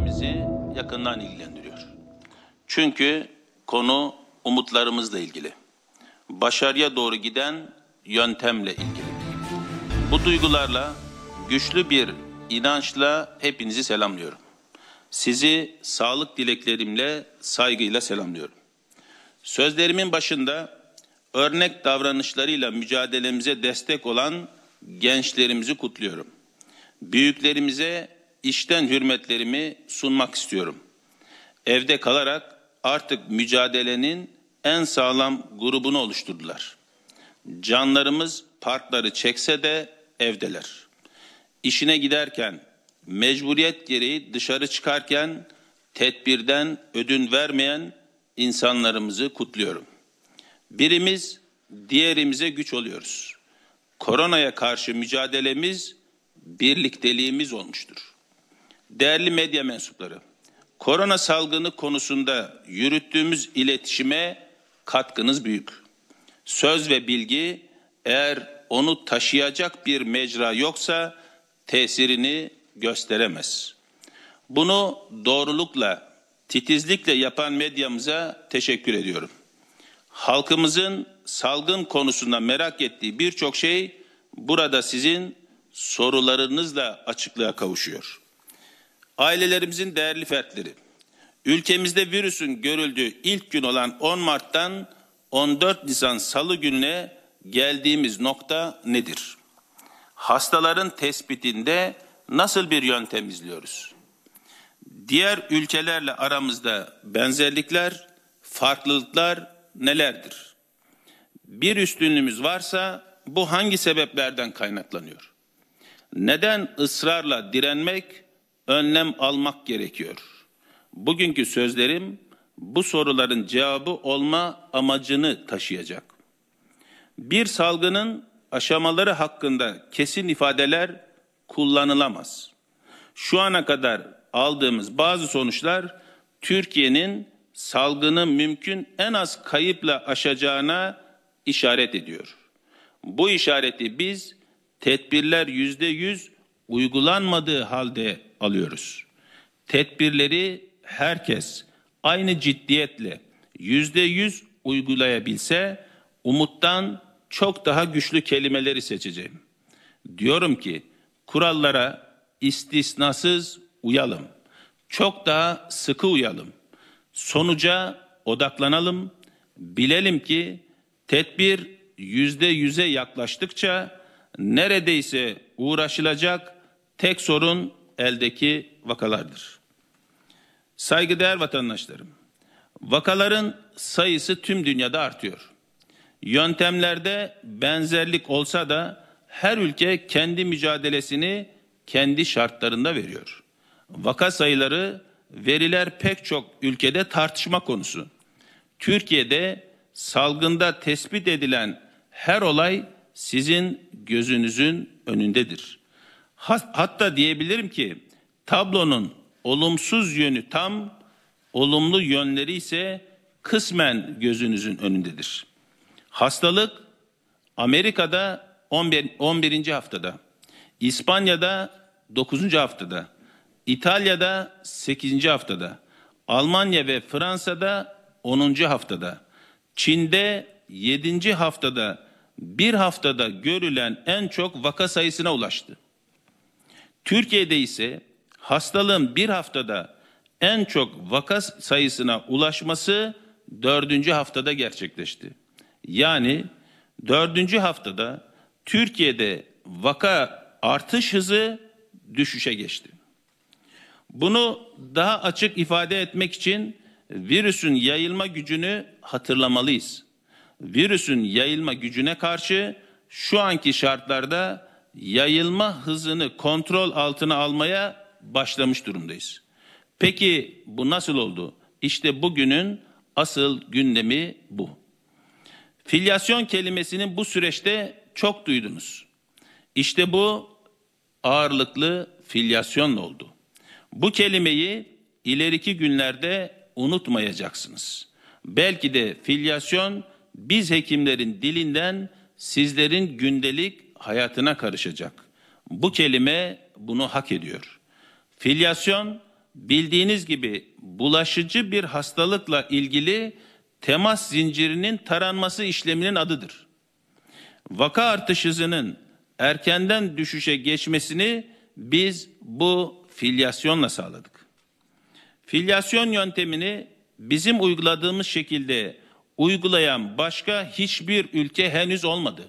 bizi yakından ilgilendiriyor. Çünkü konu umutlarımızla ilgili. Başarıya doğru giden yöntemle ilgili. Bu duygularla güçlü bir inançla hepinizi selamlıyorum. Sizi sağlık dileklerimle saygıyla selamlıyorum. Sözlerimin başında örnek davranışlarıyla mücadelemize destek olan gençlerimizi kutluyorum. Büyüklerimize işten hürmetlerimi sunmak istiyorum. Evde kalarak artık mücadelenin en sağlam grubunu oluşturdular. Canlarımız partları çekse de evdeler. İşine giderken, mecburiyet gereği dışarı çıkarken tedbirden ödün vermeyen insanlarımızı kutluyorum. Birimiz diğerimize güç oluyoruz. Koronaya karşı mücadelemiz birlikteliğimiz olmuştur. Değerli medya mensupları, korona salgını konusunda yürüttüğümüz iletişime katkınız büyük. Söz ve bilgi eğer onu taşıyacak bir mecra yoksa tesirini gösteremez. Bunu doğrulukla, titizlikle yapan medyamıza teşekkür ediyorum. Halkımızın salgın konusunda merak ettiği birçok şey burada sizin sorularınızla açıklığa kavuşuyor.'' Ailelerimizin değerli fertleri, ülkemizde virüsün görüldüğü ilk gün olan 10 Mart'tan 14 Nisan Salı gününe geldiğimiz nokta nedir? Hastaların tespitinde nasıl bir yöntem izliyoruz? Diğer ülkelerle aramızda benzerlikler, farklılıklar nelerdir? Bir üstünlüğümüz varsa bu hangi sebeplerden kaynaklanıyor? Neden ısrarla direnmek önlem almak gerekiyor. Bugünkü sözlerim bu soruların cevabı olma amacını taşıyacak. Bir salgının aşamaları hakkında kesin ifadeler kullanılamaz. Şu ana kadar aldığımız bazı sonuçlar Türkiye'nin salgını mümkün en az kayıpla aşacağına işaret ediyor. Bu işareti biz tedbirler yüzde yüz uygulanmadığı halde alıyoruz. Tedbirleri herkes aynı ciddiyetle yüzde yüz uygulayabilse umuttan çok daha güçlü kelimeleri seçeceğim. Diyorum ki kurallara istisnasız uyalım. Çok daha sıkı uyalım. Sonuca odaklanalım. Bilelim ki tedbir yüzde yüze yaklaştıkça neredeyse uğraşılacak tek sorun eldeki vakalardır. Saygıdeğer vatandaşlarım, vakaların sayısı tüm dünyada artıyor. Yöntemlerde benzerlik olsa da her ülke kendi mücadelesini kendi şartlarında veriyor. Vaka sayıları, veriler pek çok ülkede tartışma konusu. Türkiye'de salgında tespit edilen her olay sizin gözünüzün önündedir. Hatta diyebilirim ki tablonun olumsuz yönü tam, olumlu yönleri ise kısmen gözünüzün önündedir. Hastalık Amerika'da 11. 11. haftada, İspanya'da 9. haftada, İtalya'da 8. haftada, Almanya ve Fransa'da 10. haftada, Çin'de 7. haftada bir haftada görülen en çok vaka sayısına ulaştı. Türkiye'de ise hastalığın bir haftada en çok vaka sayısına ulaşması dördüncü haftada gerçekleşti. Yani dördüncü haftada Türkiye'de vaka artış hızı düşüşe geçti. Bunu daha açık ifade etmek için virüsün yayılma gücünü hatırlamalıyız virüsün yayılma gücüne karşı şu anki şartlarda yayılma hızını kontrol altına almaya başlamış durumdayız. Peki bu nasıl oldu? İşte bugünün asıl gündemi bu. Filyasyon kelimesini bu süreçte çok duydunuz. İşte bu ağırlıklı filyasyonla oldu. Bu kelimeyi ileriki günlerde unutmayacaksınız. Belki de filyasyon biz hekimlerin dilinden sizlerin gündelik hayatına karışacak. Bu kelime bunu hak ediyor. Filyasyon bildiğiniz gibi bulaşıcı bir hastalıkla ilgili temas zincirinin taranması işleminin adıdır. Vaka artış hızının erkenden düşüşe geçmesini biz bu filyasyonla sağladık. Filyasyon yöntemini bizim uyguladığımız şekilde uygulayan başka hiçbir ülke henüz olmadı.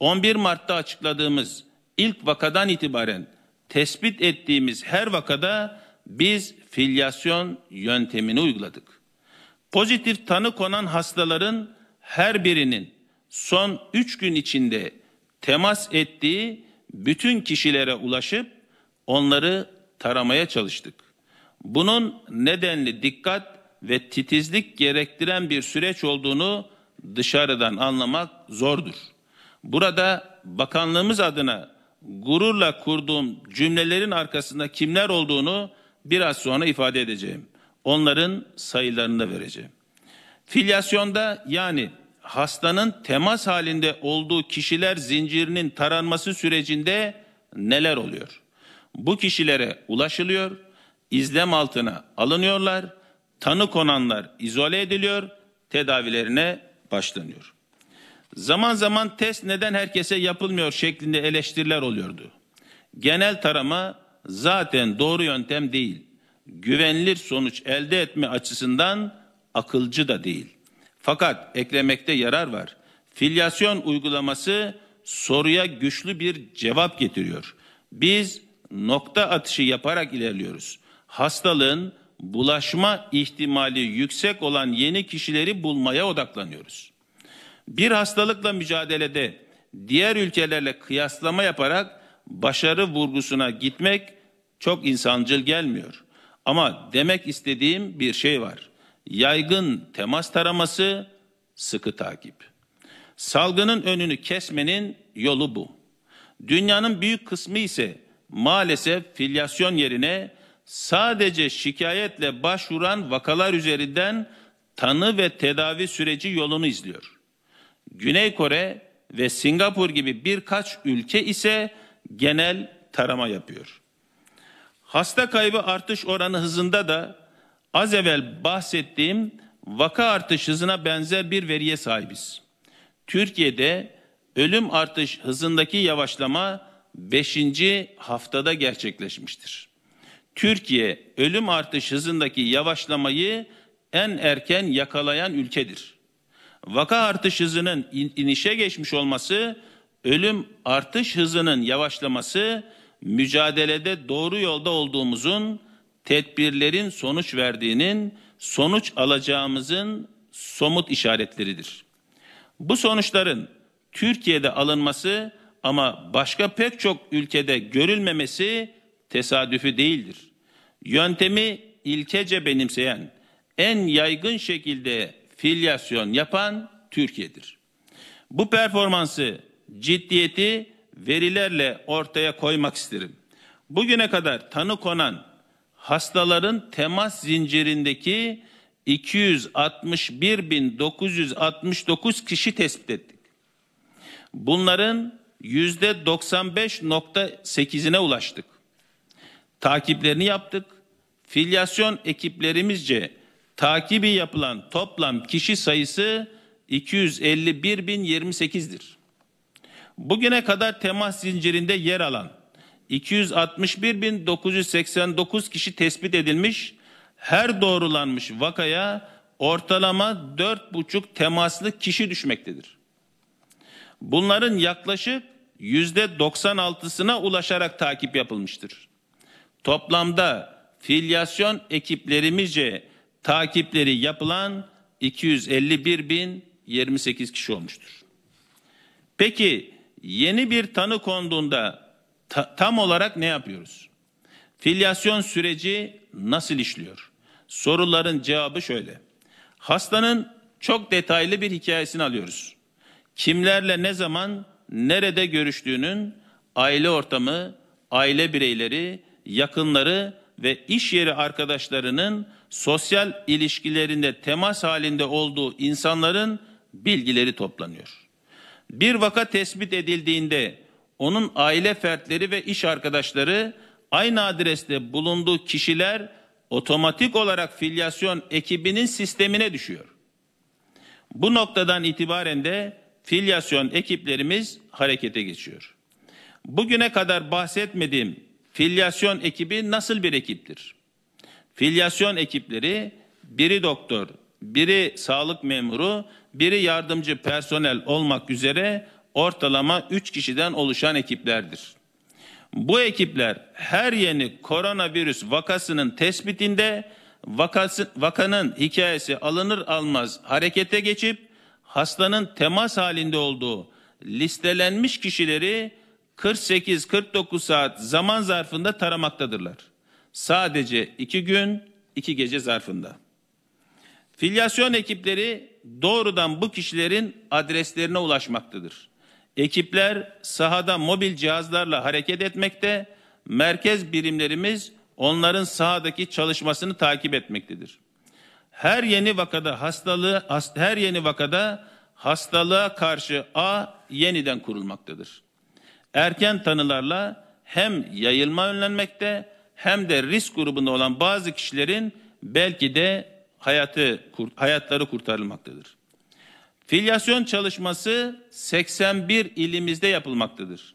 11 Mart'ta açıkladığımız ilk vakadan itibaren tespit ettiğimiz her vakada biz filyasyon yöntemini uyguladık. Pozitif tanı konan hastaların her birinin son 3 gün içinde temas ettiği bütün kişilere ulaşıp onları taramaya çalıştık. Bunun nedenli dikkat ve titizlik gerektiren bir süreç olduğunu dışarıdan anlamak zordur. Burada bakanlığımız adına gururla kurduğum cümlelerin arkasında kimler olduğunu biraz sonra ifade edeceğim. Onların sayılarını da vereceğim. Filyasyonda yani hastanın temas halinde olduğu kişiler zincirinin taranması sürecinde neler oluyor? Bu kişilere ulaşılıyor, izlem altına alınıyorlar tanı konanlar izole ediliyor, tedavilerine başlanıyor. Zaman zaman test neden herkese yapılmıyor şeklinde eleştiriler oluyordu. Genel tarama zaten doğru yöntem değil. Güvenilir sonuç elde etme açısından akılcı da değil. Fakat eklemekte yarar var. Filyasyon uygulaması soruya güçlü bir cevap getiriyor. Biz nokta atışı yaparak ilerliyoruz. Hastalığın bulaşma ihtimali yüksek olan yeni kişileri bulmaya odaklanıyoruz. Bir hastalıkla mücadelede diğer ülkelerle kıyaslama yaparak başarı vurgusuna gitmek çok insancıl gelmiyor. Ama demek istediğim bir şey var. Yaygın temas taraması, sıkı takip. Salgının önünü kesmenin yolu bu. Dünyanın büyük kısmı ise maalesef filyasyon yerine sadece şikayetle başvuran vakalar üzerinden tanı ve tedavi süreci yolunu izliyor. Güney Kore ve Singapur gibi birkaç ülke ise genel tarama yapıyor. Hasta kaybı artış oranı hızında da az evvel bahsettiğim vaka artış hızına benzer bir veriye sahibiz. Türkiye'de ölüm artış hızındaki yavaşlama 5. haftada gerçekleşmiştir. Türkiye ölüm artış hızındaki yavaşlamayı en erken yakalayan ülkedir. Vaka artış hızının inişe geçmiş olması, ölüm artış hızının yavaşlaması mücadelede doğru yolda olduğumuzun, tedbirlerin sonuç verdiğinin, sonuç alacağımızın somut işaretleridir. Bu sonuçların Türkiye'de alınması ama başka pek çok ülkede görülmemesi tesadüfü değildir. Yöntemi ilkece benimseyen, en yaygın şekilde filyasyon yapan Türkiye'dir. Bu performansı, ciddiyeti verilerle ortaya koymak isterim. Bugüne kadar tanı konan hastaların temas zincirindeki 261.969 kişi tespit ettik. Bunların %95.8'ine ulaştık takiplerini yaptık. Filyasyon ekiplerimizce takibi yapılan toplam kişi sayısı 251.028'dir. Bugüne kadar temas zincirinde yer alan 261.989 kişi tespit edilmiş, her doğrulanmış vakaya ortalama 4,5 temaslı kişi düşmektedir. Bunların yaklaşık %96'sına ulaşarak takip yapılmıştır. Toplamda filyasyon ekiplerimizce takipleri yapılan 251.028 kişi olmuştur. Peki yeni bir tanı konduğunda ta, tam olarak ne yapıyoruz? Filyasyon süreci nasıl işliyor? Soruların cevabı şöyle. Hastanın çok detaylı bir hikayesini alıyoruz. Kimlerle ne zaman, nerede görüştüğünün, aile ortamı, aile bireyleri, yakınları ve iş yeri arkadaşlarının sosyal ilişkilerinde temas halinde olduğu insanların bilgileri toplanıyor. Bir vaka tespit edildiğinde onun aile fertleri ve iş arkadaşları aynı adreste bulunduğu kişiler otomatik olarak filyasyon ekibinin sistemine düşüyor. Bu noktadan itibaren de filyasyon ekiplerimiz harekete geçiyor. Bugüne kadar bahsetmediğim Filyasyon ekibi nasıl bir ekiptir? Filyasyon ekipleri biri doktor, biri sağlık memuru, biri yardımcı personel olmak üzere ortalama 3 kişiden oluşan ekiplerdir. Bu ekipler her yeni koronavirüs vakasının tespitinde vakası, vakanın hikayesi alınır almaz harekete geçip hastanın temas halinde olduğu listelenmiş kişileri 48-49 saat zaman zarfında taramaktadırlar. Sadece iki gün, iki gece zarfında. Filyasyon ekipleri doğrudan bu kişilerin adreslerine ulaşmaktadır. Ekipler sahada mobil cihazlarla hareket etmekte, merkez birimlerimiz onların sahadaki çalışmasını takip etmektedir. Her yeni vakada hastalığı her yeni vakada hastalığa karşı A yeniden kurulmaktadır erken tanılarla hem yayılma önlenmekte hem de risk grubunda olan bazı kişilerin belki de hayatı hayatları kurtarılmaktadır. Filyasyon çalışması 81 ilimizde yapılmaktadır.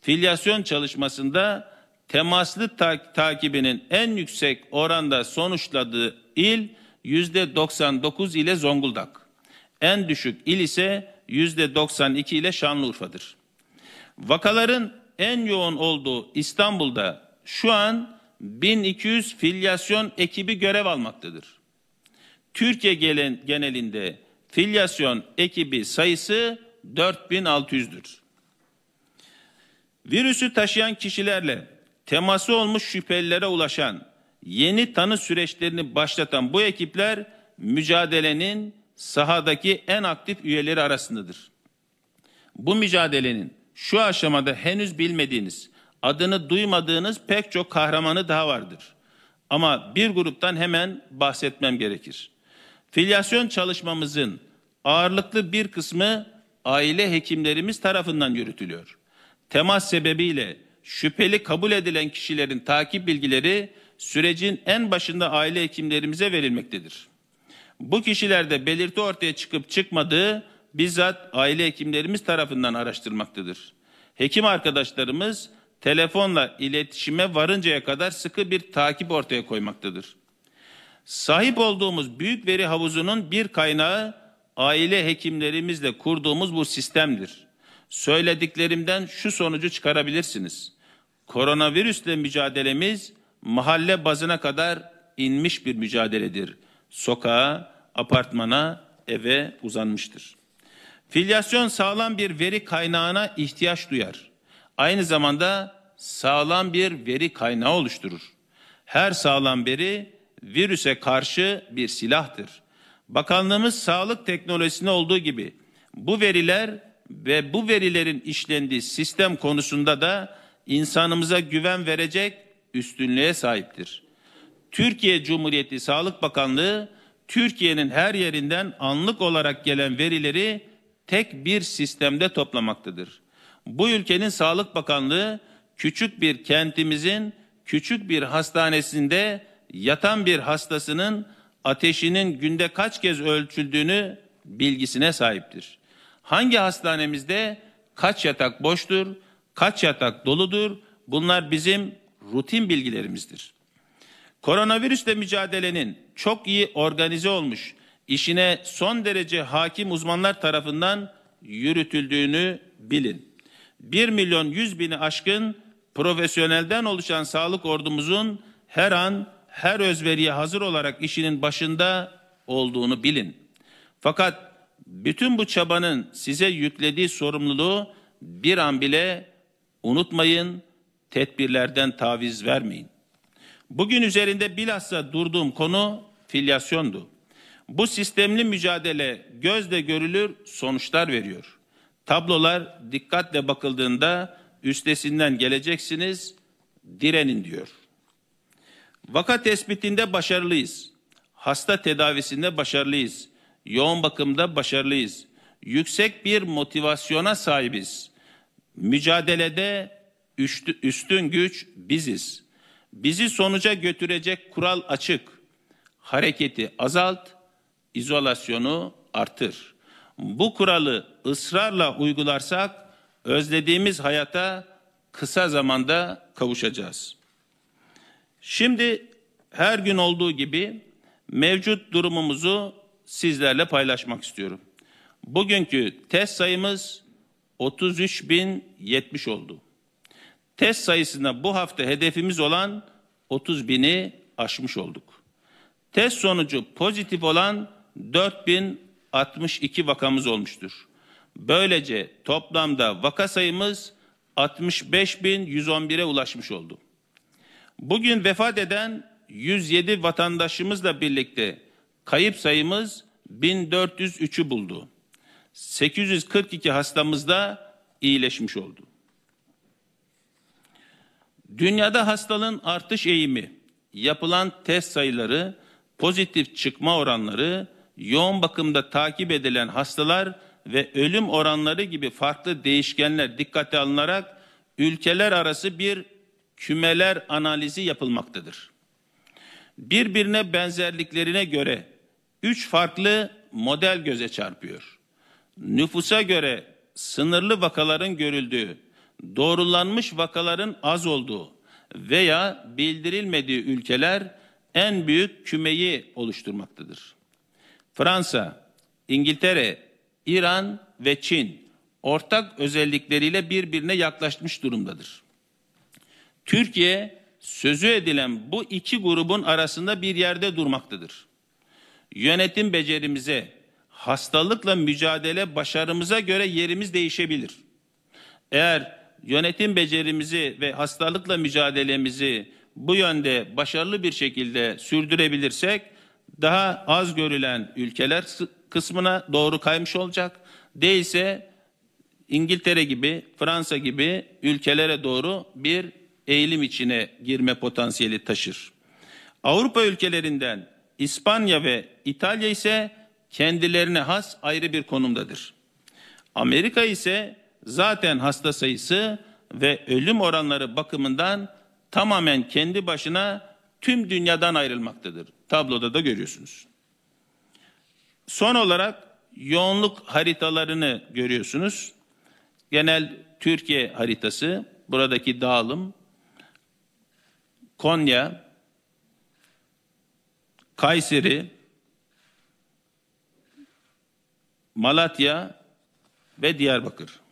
Filyasyon çalışmasında temaslı ta takibinin en yüksek oranda sonuçladığı il yüzde 99 ile Zonguldak. En düşük il ise yüzde 92 ile Şanlıurfa'dır. Vakaların en yoğun olduğu İstanbul'da şu an 1200 filyasyon ekibi görev almaktadır. Türkiye gelen, genelinde filyasyon ekibi sayısı 4600'dür. Virüsü taşıyan kişilerle teması olmuş şüphelilere ulaşan yeni tanı süreçlerini başlatan bu ekipler mücadelenin sahadaki en aktif üyeleri arasındadır. Bu mücadelenin şu aşamada henüz bilmediğiniz, adını duymadığınız pek çok kahramanı daha vardır. Ama bir gruptan hemen bahsetmem gerekir. Filyasyon çalışmamızın ağırlıklı bir kısmı aile hekimlerimiz tarafından yürütülüyor. Temas sebebiyle şüpheli kabul edilen kişilerin takip bilgileri sürecin en başında aile hekimlerimize verilmektedir. Bu kişilerde belirti ortaya çıkıp çıkmadığı bizzat aile hekimlerimiz tarafından araştırmaktadır. Hekim arkadaşlarımız telefonla iletişime varıncaya kadar sıkı bir takip ortaya koymaktadır. Sahip olduğumuz büyük veri havuzunun bir kaynağı aile hekimlerimizle kurduğumuz bu sistemdir. Söylediklerimden şu sonucu çıkarabilirsiniz. Koronavirüsle mücadelemiz mahalle bazına kadar inmiş bir mücadeledir. Sokağa, apartmana, eve uzanmıştır. Filyasyon sağlam bir veri kaynağına ihtiyaç duyar. Aynı zamanda sağlam bir veri kaynağı oluşturur. Her sağlam veri virüse karşı bir silahtır. Bakanlığımız sağlık teknolojisinde olduğu gibi bu veriler ve bu verilerin işlendiği sistem konusunda da insanımıza güven verecek üstünlüğe sahiptir. Türkiye Cumhuriyeti Sağlık Bakanlığı Türkiye'nin her yerinden anlık olarak gelen verileri tek bir sistemde toplamaktadır. Bu ülkenin Sağlık Bakanlığı küçük bir kentimizin küçük bir hastanesinde yatan bir hastasının ateşinin günde kaç kez ölçüldüğünü bilgisine sahiptir. Hangi hastanemizde kaç yatak boştur, kaç yatak doludur bunlar bizim rutin bilgilerimizdir. Koronavirüsle mücadelenin çok iyi organize olmuş işine son derece hakim uzmanlar tarafından yürütüldüğünü bilin. 1 milyon 100 bini aşkın profesyonelden oluşan sağlık ordumuzun her an her özveriye hazır olarak işinin başında olduğunu bilin. Fakat bütün bu çabanın size yüklediği sorumluluğu bir an bile unutmayın, tedbirlerden taviz vermeyin. Bugün üzerinde bilhassa durduğum konu filyasyondu. Bu sistemli mücadele gözle görülür sonuçlar veriyor. Tablolar dikkatle bakıldığında üstesinden geleceksiniz, direnin diyor. Vaka tespitinde başarılıyız. Hasta tedavisinde başarılıyız. Yoğun bakımda başarılıyız. Yüksek bir motivasyona sahibiz. Mücadelede üstün güç biziz. Bizi sonuca götürecek kural açık. Hareketi azalt, izolasyonu artır. Bu kuralı ısrarla uygularsak özlediğimiz hayata kısa zamanda kavuşacağız. Şimdi her gün olduğu gibi mevcut durumumuzu sizlerle paylaşmak istiyorum. Bugünkü test sayımız 33.070 oldu. Test sayısında bu hafta hedefimiz olan 30 bini aşmış olduk. Test sonucu pozitif olan 4062 vakamız olmuştur. Böylece toplamda vaka sayımız 65.111'e ulaşmış oldu. Bugün vefat eden 107 vatandaşımızla birlikte kayıp sayımız 1403'ü buldu. 842 hastamız da iyileşmiş oldu. Dünyada hastalığın artış eğimi, yapılan test sayıları, pozitif çıkma oranları yoğun bakımda takip edilen hastalar ve ölüm oranları gibi farklı değişkenler dikkate alınarak ülkeler arası bir kümeler analizi yapılmaktadır. Birbirine benzerliklerine göre üç farklı model göze çarpıyor. Nüfusa göre sınırlı vakaların görüldüğü, doğrulanmış vakaların az olduğu veya bildirilmediği ülkeler en büyük kümeyi oluşturmaktadır. Fransa, İngiltere, İran ve Çin ortak özellikleriyle birbirine yaklaşmış durumdadır. Türkiye sözü edilen bu iki grubun arasında bir yerde durmaktadır. Yönetim becerimize, hastalıkla mücadele başarımıza göre yerimiz değişebilir. Eğer yönetim becerimizi ve hastalıkla mücadelemizi bu yönde başarılı bir şekilde sürdürebilirsek daha az görülen ülkeler kısmına doğru kaymış olacak. Değilse İngiltere gibi, Fransa gibi ülkelere doğru bir eğilim içine girme potansiyeli taşır. Avrupa ülkelerinden İspanya ve İtalya ise kendilerine has ayrı bir konumdadır. Amerika ise zaten hasta sayısı ve ölüm oranları bakımından tamamen kendi başına tüm dünyadan ayrılmaktadır. Tabloda da görüyorsunuz. Son olarak yoğunluk haritalarını görüyorsunuz. Genel Türkiye haritası, buradaki dağılım, Konya, Kayseri, Malatya ve Diyarbakır.